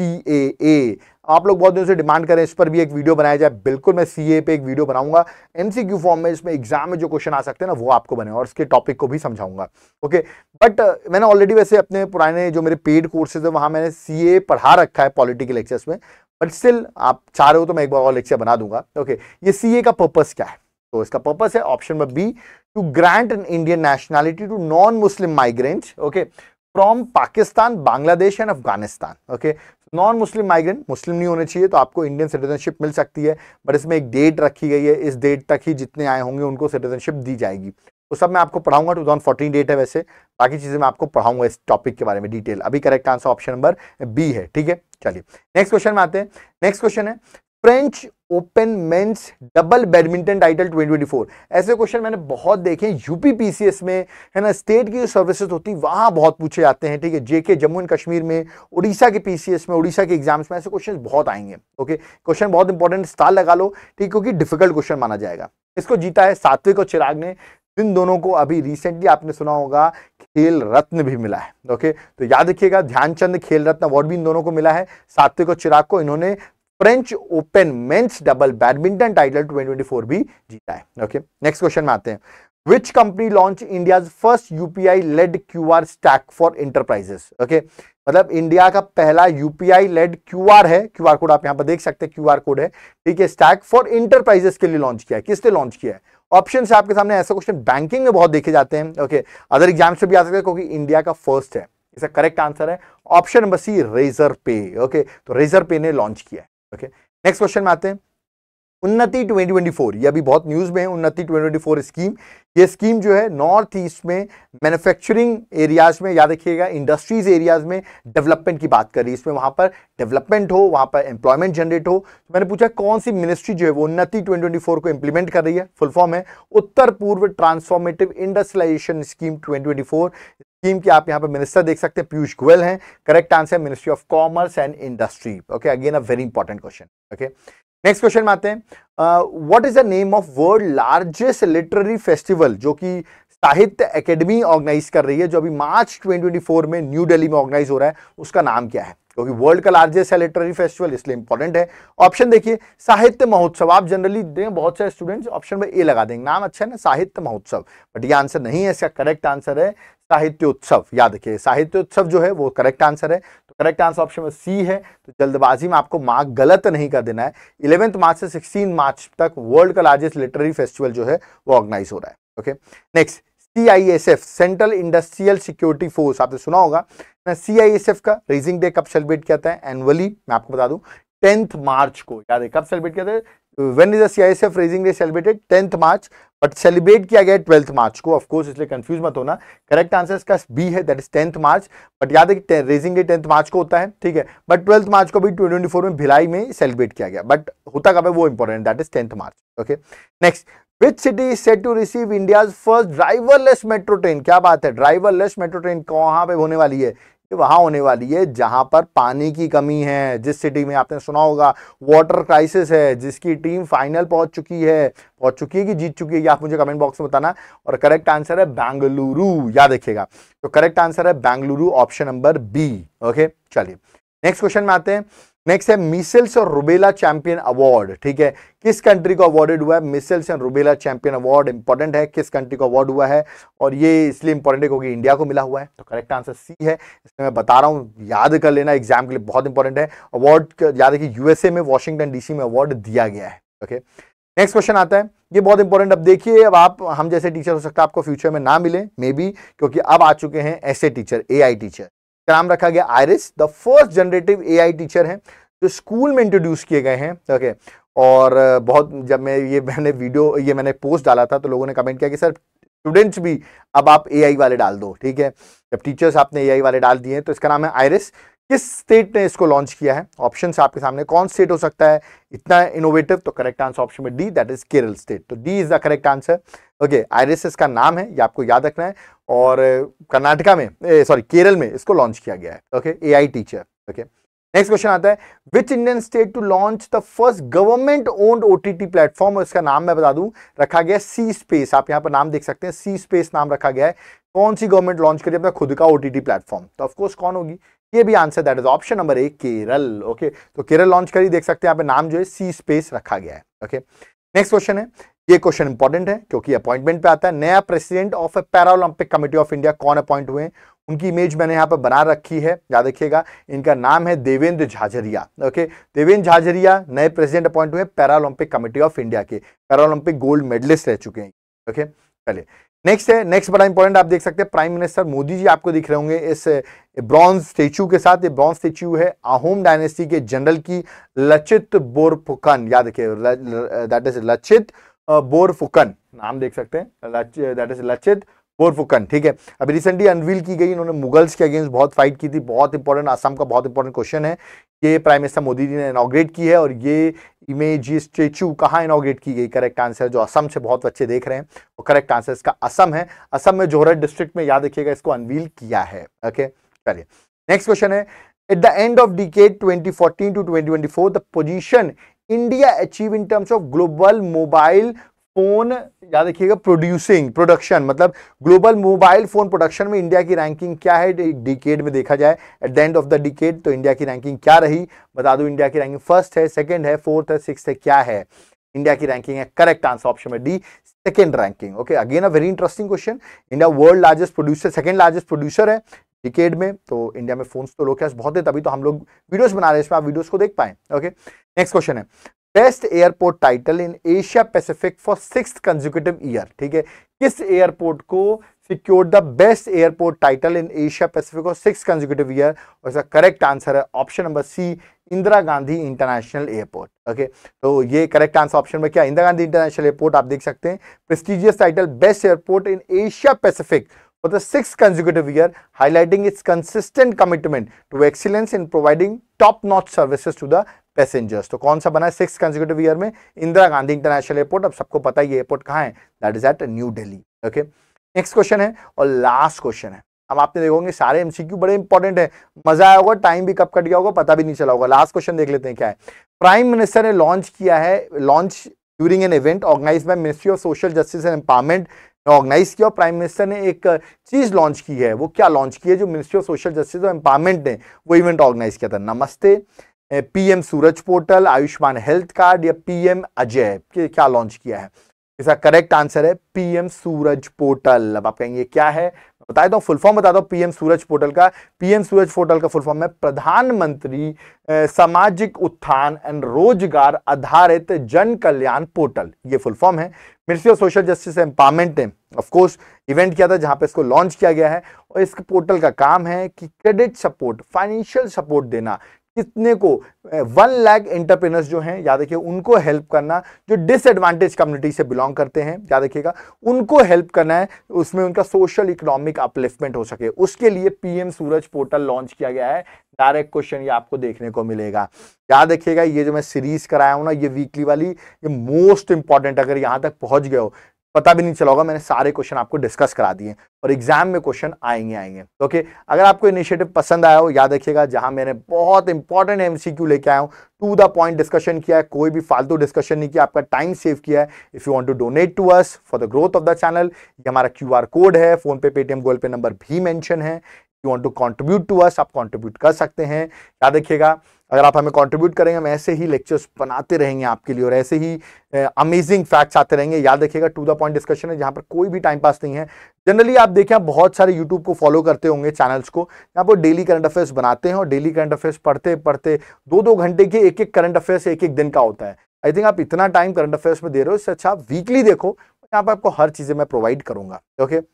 सी आप लोग बहुत दिनों से डिमांड करें इस पर भी एक वीडियो बनाया जाए बिल्कुल मैं सी पे एक वीडियो बनाऊंगा एमसीक्यू फॉर्म में इसमें एग्जाम में जो क्वेश्चन आ सकते हैं ना वो आपको बने और इसके टॉपिक को भी समझाऊंगा ओके बट uh, मैंने ऑलरेडी वैसे अपने पुराने जो मेरे पेड कोर्सेज है वहाँ मैंने सी पढ़ा रखा है पॉलिटिकल लेक्चर्स में बट स्टिल आप चाह रहे हो तो मैं एक बार और लेक्चर बना दूंगा ओके ये सी का पर्पज़ क्या है तो इसका पर्पज़ है option number B to grant an Indian nationality to non Muslim migrant okay from Pakistan Bangladesh and Afghanistan okay non Muslim migrant Muslim नहीं होने चाहिए तो आपको इंडियन सिटीजनशिप मिल सकती है बट इसमें एक डेट रखी गई है इस डेट तक ही जितने आए होंगे उनको सिटीजनशिप दी जाएगी वो तो सब मैं आपको पढ़ाऊंगा टू थाउजेंड फोर्टीन डेट है वैसे बाकी चीज़ें मैं आपको पढ़ाऊंगा इस टॉपिक के बारे में डिटेल अभी correct answer option number B है ठीक है चलिए नेक्स्ट क्वेश्चन में आते हैं नेक्स्ट क्वेश्चन है French Open men's double badminton title 2024 ऐसे क्वेश्चन मैंने बहुत देखे यूपी पीसीएस में है ना स्टेट की जो सर्विसेज होती वहाँ बहुत पूछे जाते हैं ठीक है जेके जम्मू एंड कश्मीर में उड़ीसा के पीसीएस में उड़ीसा के एग्जाम्स में ऐसे क्वेश्चन बहुत आएंगे ओके क्वेश्चन बहुत इंपॉर्टेंट स्टार लगा लो ठीक क्योंकि डिफिकल्ट क्वेश्चन माना जाएगा इसको जीता है सात्विक और चिराग ने इन दोनों को अभी रिसेंटली आपने सुना होगा खेल रत्न भी मिला है ओके तो याद रखिएगा ध्यानचंद खेल रत्न अवार्ड भी इन दोनों को मिला है सात्विक और चिराग को इन्होंने French Open men's double badminton title 2024 भी जीता है ओके नेक्स्ट क्वेश्चन में आते हैं which company launch India first UPI led Q R stack for enterprises okay मतलब इंडिया का पहला यूपीआई लेड क्यूआर है क्यूआर कोड आप यहां पर देख सकते हैं क्यूआर कोड है ठीक है स्टैक फॉर इंटरप्राइजेस के लिए लॉन्च किया है किसने लॉन्च किया है ऑप्शन है आपके सामने ऐसा क्वेश्चन बैंकिंग में बहुत देखे जाते हैं ओके अदर एग्जाम से भी आ सकते हैं क्योंकि इंडिया का फर्स्ट है इसका करेक्ट आंसर है option number C Razorpay okay तो रेजर पे ने लॉन्च किया है ओके नेक्स्ट क्वेश्चन में आते हैं उन्नति 2024 ये अभी बहुत न्यूज़ में है उन्नति 2024 स्कीम ये स्कीम जो है नॉर्थ ईस्ट में मैन्युफैक्चरिंग एरियाज में याद रखिएगा इंडस्ट्रीज एरियाज में डेवलपमेंट की बात कर रही है इसमें वहां पर डेवलपमेंट हो वहां पर एम्प्लॉयमेंट जनरेट हो तो मैंने पूछा कौन सी मिनिस्ट्री जो है वो उन्नति 2024 को इम्प्लीमेंट कर रही है फुल फॉर्म है Uttar Poorva transformative industrialisation scheme twenty scheme की आप यहाँ पर मिनिस्टर देख सकते हैं पीयूष गोयल है correct answer ministry of commerce and industry okay again a very important question okay next question में आते हैं what is the name of world largest literary festival जो कि साहित्य एकेडमी ऑर्गेनाइज कर रही है जो अभी मार्च 2024 में न्यू दिल्ली में ऑर्गेनाइज हो रहा है उसका नाम क्या है क्योंकि वर्ल्ड का लार्जेस्ट है लिटरेरी फेस्टिवल इसलिए इंपॉर्टेंट है ऑप्शन देखिए साहित्य महोत्सव आप जनरली दें बहुत सारे स्टूडेंट्स ऑप्शन में ए लगा देंगे नाम अच्छा है ना साहित्य महोत्सव बट ये आंसर नहीं है इसका करेक्ट आंसर है साहित्योत्सव याद रखिए साहित्योत्सव जो है वो करेक्ट आंसर है तो करेक्ट आंसर ऑप्शन में सी है तो जल्दबाजी में आपको मार्क गलत नहीं कर देना है इलेवेंथ मार्च से सिक्सटीन मार्च तक वर्ल्ड का लार्जेस्ट लिटरेरी फेस्टिवल जो है वो ऑर्गेनाइज हो रहा है okay next C central industrial security force आपने सुना होगा सी आई एस एफ का रेजिंग डे कब सेलिब्रेट किया था एनुअली मैं आपको बता दूं टेंथ मार्च को याद है कब सेलिब्रेट किया था when is the CISF raising day celebrated 10th March but celebrate किया गया 12th March को of course इसलिए confuse मत होना correct answer इसका B है that is 10th March but याद है कि raising day 10th March को होता है ठीक है but 12th March को भी 2024 में भिलाई में celebrate किया गया but होता कब है वो important that is 10th March okay next Which city is set to receive India's first driverless metro train? क्या बात है ड्राइवरलेस मेट्रो ट्रेन कहाँ पे होने वाली है वहां होने वाली है जहां पर पानी की कमी है जिस सिटी में आपने सुना होगा वाटर क्राइसिस है जिसकी टीम फाइनल पहुंच चुकी है पहुंच चुकी है कि जीत चुकी है आप मुझे कमेंट बॉक्स में बताना और करेक्ट आंसर है बेंगलुरु याद रखिएगा तो करेक्ट आंसर है Bengaluru option number B okay चलिए नेक्स्ट क्वेश्चन में आते हैं नेक्स्ट है मिसल्स और रुबेला चैंपियन अवार्ड ठीक है किस कंट्री को अवार्डेड हुआ है measles and rubella champion award important है किस कंट्री को अवार्ड हुआ है और ये इसलिए इंपॉर्टेंट है क्योंकि इंडिया को मिला हुआ है तो करेक्ट आंसर सी है इसलिए मैं बता रहा हूँ याद कर लेना एग्जाम के लिए बहुत इंपॉर्टेंट है अवार्ड याद रखिए यूएसए में वॉशिंगटन डीसी में अवार्ड दिया गया है ओके नेक्स्ट क्वेश्चन आता है ये बहुत इंपॉर्टेंट अब देखिए अब आप हम जैसे टीचर हो सकता है आपको फ्यूचर में ना मिले मे बी क्योंकि अब आ चुके हैं ऐसे टीचर ए टीचर का नाम रखा गया Iris the first generative AI teacher है जो स्कूल में इंट्रोड्यूस किए गए हैं ओके और बहुत जब मैं ये मैंने वीडियो ये मैंने पोस्ट डाला था तो लोगों ने कमेंट किया कि सर स्टूडेंट्स भी अब आप एआई वाले डाल दो ठीक है जब टीचर्स आपने एआई वाले डाल दिए तो इसका नाम है आयरिस किस स्टेट ने इसको लॉन्च किया है ऑप्शन आपके सामने कौन स्टेट हो सकता है इतना इनोवेटिव तो करेक्ट आंसर ऑप्शन में D that is Kerala state तो D is the correct answer okay Iris का नाम है ये आपको याद रखना है और कर्नाटका में सॉरी केरल में इसको लॉन्च किया गया है okay A I teacher okay next question आता है which Indian state to launch the first government owned O T platform और इसका नाम मैं बता दूं रखा गया सी स्पेस आप यहाँ पर नाम देख सकते हैं सी स्पेस नाम रखा गया है कौन सी गवर्नमेंट लॉन्च करी अपना खुद का ओ टी प्लेटफॉर्म तो ऑफकोर्स कौन होगी ये भी answer that is option number A Kerala okay तो केरल लॉन्च करी देख सकते हैं यहाँ पे नाम जो है सी स्पेस रखा गया है ओके नेक्स्ट क्वेश्चन है ये क्वेश्चन इंपॉर्टेंट है क्योंकि अपॉइंटमेंट पे आता है नया president of Paralympic committee of India कौन अपॉइंट हुए उनकी इमेज मैंने यहाँ पर बना रखी है याद रखिएगा इनका नाम है देवेंद्र झाझरिया ओके देवेंद्र झाझरिया नए प्रेसिडेंट अपॉइंट हुए पैरालंपिक कमिटी ऑफ इंडिया के पैरालंपिक गोल्ड मेडलिस्ट रह चुके हैं ओके चलिए नेक्स्ट है नेक्स्ट बड़ा इंपॉर्टेंट आप देख सकते हैं प्राइम मिनिस्टर मोदी जी आपको दिख रहे होंगे इस ब्रॉन्ज स्टेच्यू के साथ ये ब्रॉन्ज स्टेच्यू है आहोम डायनेस्टी के जनरल की लचित बोरफुकन याद रखिए दैट इज लचित बोरफुकन नाम देख सकते हैं दैट इज लचित मोरफुकन ठीक है अभी रिसेंटली अनवील की गई इन्होंने मुगल्स के अगेंस्ट बहुत फाइट की थी बहुत इंपॉर्टेंट आसाम का बहुत इंपॉर्टेंट क्वेश्चन है ये प्राइम मिनिस्टर मोदी जी ने इनाग्रेट की है और ये इमेज ये स्टेचू कहाँ इनाग्रेट की गई करेक्ट आंसर जो असम से बहुत अच्छे देख रहे हैं और करेक्ट आंसर इसका असम है असम में जोहरत डिस्ट्रिक्ट में याद रखिएगा इसको अनवील किया है ओके चलिए नेक्स्ट क्वेश्चन है at the end of decade 2014 to 2024 the position India achieve in terms of global mobile phone याद रखिएगा प्रोड्यूसिंग प्रोडक्शन मतलब ग्लोबल मोबाइल फोन प्रोडक्शन में इंडिया की रैंकिंग क्या है डिकेड में देखा जाए at the end of the decade तो इंडिया की रैंकिंग क्या रही बता दू इंडिया की रैंकिंग फर्स्ट है सेकेंड है फोर्थ है सिक्स है क्या है इंडिया की रैंकिंग है करेक्ट आंसर ऑप्शन में D second ranking okay again a very interesting question India world largest producer second largest producer है डिकेड में तो इंडिया में फोन्स तो लोग बहुत है तभी तो हम लोग वीडियोस बना रहे हैं इसमें आप वीडियोस को देख पाए ओके नेक्स्ट क्वेश्चन है best airport title in Asia Pacific for six consecutive year ठीक है किस एयरपोर्ट को secure the best airport title in Asia Pacific और सिक्स कंजुकेटिव ईयर और इसका करेक्ट आंसर है option number C Indira Gandhi international airport okay तो ये करेक्ट आंसर ऑप्शन में क्या इंदिरा गांधी इंटरनेशनल एयरपोर्ट आप देख सकते हैं prestigious title best airport in Asia Pacific for the six consecutive year highlighting its consistent commitment to excellence in providing top notch services to the passengers तो कौन सा बना है सिक्स कंजिक्यूटिव ईयर में इंदिरा गांधी इंटरनेशनल एयरपोर्ट अब सबको पता ही airport कहाँ है that is at New Delhi okay next question है और लास्ट क्वेश्चन है अब आपने देखोगे सारे एमसीक्यू बड़े इंपॉर्टेंट है मजा आया होगा टाइम भी कब कट गया होगा पता भी नहीं चला होगा लास्ट क्वेश्चन देख लेते हैं क्या है प्राइम मिनिस्टर ने लॉन्च किया है launch during an event organise by ministry of social justice and empowerment organise किया और प्राइम मिनिस्टर ने एक चीज़ लॉन्च की है वो क्या लॉन्च की है जो मिनिस्ट्री ऑफ सोशल जस्टिस और एम्पावरमेंट ने वो इवेंट ऑर्गेनाइज किया था Namaste PM Suraj portal Ayushman health card या पीएम अजय क्या लॉन्च किया है इसका करेक्ट आंसर है पीएम सूरज पोर्टल अब आप कहेंगे क्या है बता दो फुल फॉर्म बता दो पीएम सूरज पोर्टल का पीएम सूरज पोर्टल का फुल फॉर्म है प्रधानमंत्री सामाजिक उत्थान एंड रोजगार आधारित जन कल्याण पोर्टल ये फुल फॉर्म है ministry of social justice empowerment ने ऑफकोर्स इवेंट किया था जहां पे इसको लॉन्च किया गया है और इस पोर्टल का काम है कि क्रेडिट सपोर्ट फाइनेंशियल सपोर्ट देना कितने को वन लैक एंटरप्रेनर्स जो हैं याद रखिए उनको हेल्प करना जो डिसएडवांटेज कम्युनिटी से बिलोंग करते हैं याद रखिएगा उनको हेल्प करना है उसमें उनका सोशल इकोनॉमिक अपलिफ्टमेंट हो सके उसके लिए पीएम सूरज पोर्टल लॉन्च किया गया है डायरेक्ट क्वेश्चन ये आपको देखने को मिलेगा याद रखिएगा ये जो मैं सीरीज कराया हूँ ना ये वीकली वाली ये मोस्ट इंपॉर्टेंट अगर यहाँ तक पहुँच गए हो पता भी नहीं चला होगा मैंने सारे क्वेश्चन आपको डिस्कस करा दिए और एग्जाम में क्वेश्चन आएंगे आएंगे तो ओके अगर आपको इनिशिएटिव पसंद आया हो याद रखिएगा जहां मैंने बहुत इंपॉर्टेंट एमसीक्यू लेके आया हूँ टू द पॉइंट डिस्कशन किया है कोई भी फालतू डिस्कशन नहीं किया आपका टाइम सेव किया है if you want to donate to us for the growth of the channel ये हमारा क्यू कोड है PhonePe Paytm Google pay number भी मैंशन है you want to contribute to us आप कॉन्ट्रीब्यूट कर सकते हैं याद रखिएगा अगर आप हमें कंट्रीब्यूट करेंगे हम ऐसे ही लेक्चर्स बनाते रहेंगे आपके लिए और ऐसे ही अमेजिंग फैक्ट्स आते रहेंगे याद रखिएगा टू द पॉइंट डिस्कशन है जहाँ पर कोई भी टाइम पास नहीं है जनरली आप देखें आप बहुत सारे यूट्यूब को फॉलो करते होंगे चैनल्स को यहाँ पर डेली करंट अफेयर्स बनाते हैं और डेली करंट अफेयर्स पढ़ते पढ़ते दो दो घंटे के एक एक करंट अफेयर्स एक एक दिन का होता है आई थिंक आप इतना टाइम करंट अफेयर्स में दे रहे हो इससे अच्छा आप वीकली देखो यहाँ पर आपको हर चीज़ें मैं प्रोवाइड करूँगा ओके okay?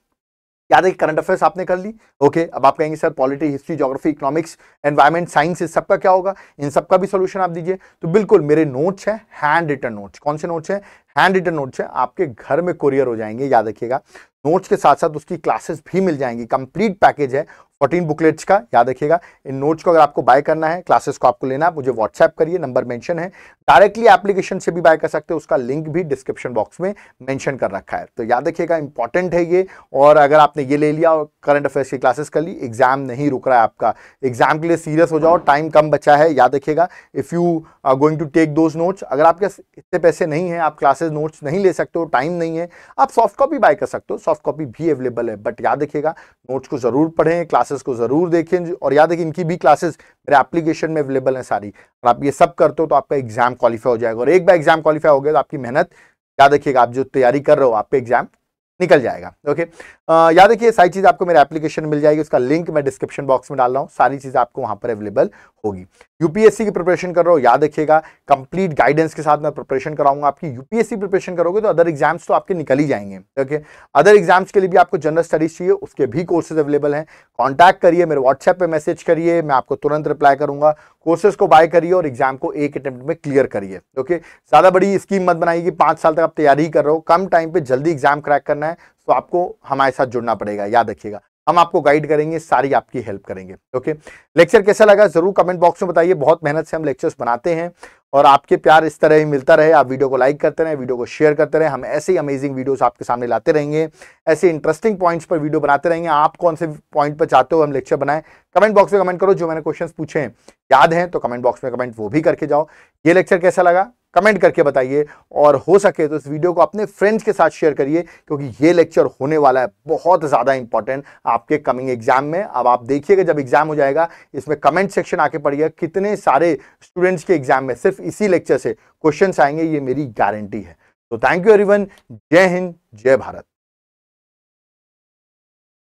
याद है करंट अफेयर्स आपने कर ली ओके अब आप कहेंगे sir polity history geography economics environment science इस सबका क्या होगा इन सबका भी सोल्यूशन आप दीजिए तो बिल्कुल मेरे नोट्स हैं हैंड रिटर्न नोट्स कौन से नोट्स हैं हैंड रिटर्न नोट्स हैं आपके घर में कोरियर हो जाएंगे याद रखिएगा नोट्स के साथ साथ उसकी क्लासेस भी मिल जाएंगी कंप्लीट पैकेज है फोर्टीन बुकलेट्स का याद रखिएगा इन नोट्स को अगर आपको बाय करना है क्लासेस को आपको लेना है मुझे व्हाट्सएप करिए नंबर मेंशन है डायरेक्टली एप्लीकेशन से भी बाय कर सकते हो उसका लिंक भी डिस्क्रिप्शन बॉक्स में मेंशन कर रखा है तो याद रखिएगा इंपॉर्टेंट है ये और अगर आपने ये ले लिया और करंट अफेयर्स की क्लासेस कर ली एग्जाम नहीं रुक रहा है आपका एग्जाम के लिए सीरियस हो जाओ टाइम कम बचा है याद रखिएगा if you are going to take those notes अगर आपके इतने पैसे नहीं है आप क्लासेज नोट्स नहीं ले सकते हो टाइम नहीं है आप सॉफ्ट कॉपी बाय कर सकते हो सॉफ्ट कॉपी भी अवेलेबल है बट याद रखिएगा नोट्स को जरूर पढ़ें क्लास क्लासेस को ज़रूर देखें और याद है कि इनकी भी क्लासेस मेरे एप्लीकेशन में अवेलेबल है सारी और आप ये सब करते हो तो आपका एग्ज़ाम क्वालिफाई हो जाएगा और एक बार एग्ज़ाम क्वालिफाई हो गया तो आपकी मेहनत याद रखिएगा आप जो तैयारी कर रहे हो आपका एग्ज़ाम निकल जाएगा ओके याद रखिए सारी चीज़ आपको मेरा एप्लीकेशन मिल जाएगी उसका लिंक मैं डिस्क्रिप्शन बॉक्स में डाल रहा हूँ सारी चीज़ आपको वहां पर अवेलेबल होगी यूपीएससी की प्रिपरेशन कर रहा हो याद रखिएगा कंप्लीट गाइडेंस के साथ मैं प्रिपरेशन कराऊंगा आपकी यूपीएससी प्रिपरेशन करोगे तो अदर एग्जाम्स तो आपके निकल ही जाएंगे ओके अदर एग्जाम्स के लिए भी आपको जनरल स्टडीज चाहिए उसके भी कोर्सेज अवेलेबल हैं कॉन्टैक्ट करिए मेरे व्हाट्सएप पर मैसेज करिए मैं आपको तुरंत रिप्लाई करूंगा कोर्सेज को बाय करिए और एग्जाम को एक अटेम्प्ट में क्लियर करिए ओके ज़्यादा बड़ी स्कीम मत बनाइए कि साल तक आप तैयारी कर रहे हो कम टाइम पर जल्दी एग्जाम क्रैक करना करना है तो आपको हमारे साथ जुड़ना पड़ेगा याद रखिएगा हम आपको गाइड करेंगे सारी आपकी हेल्प करेंगे ओके लेक्चर कैसा लगा जरूर कमेंट बॉक्स में बताइए बहुत मेहनत से हम लेक्चर्स बनाते हैं और आपके प्यार इस तरह ही मिलता रहे आप वीडियो को लाइक करते रहें वीडियो को शेयर करते रहें हम ऐसे ही अमेजिंग वीडियोस आपके सामने लाते रहेंगे ऐसे इंटरेस्टिंग पॉइंट्स पर वीडियो बनाते रहेंगे आप कौन से पॉइंट पर चाहते हो हम लेक्चर बनाएं कमेंट बॉक्स में कमेंट करो जो मैंने क्वेश्चन पूछे हैं याद हैं तो कमेंट बॉक्स में कमेंट वो भी करके जाओ ये लेक्चर कैसा लगा कमेंट करके बताइए और हो सके तो इस वीडियो को अपने फ्रेंड्स के साथ शेयर करिए क्योंकि ये लेक्चर होने वाला है बहुत ज़्यादा इंपॉर्टेंट आपके कमिंग एग्जाम में अब आप देखिएगा जब एग्जाम हो जाएगा इसमें कमेंट सेक्शन आके पढ़िए कितने सारे स्टूडेंट्स के एग्जाम में सिर्फ इसी लेक्चर से क्वेश्चन आएंगे ये मेरी गारंटी है तो थैंक यू एवरीवन जय हिंद जय भारत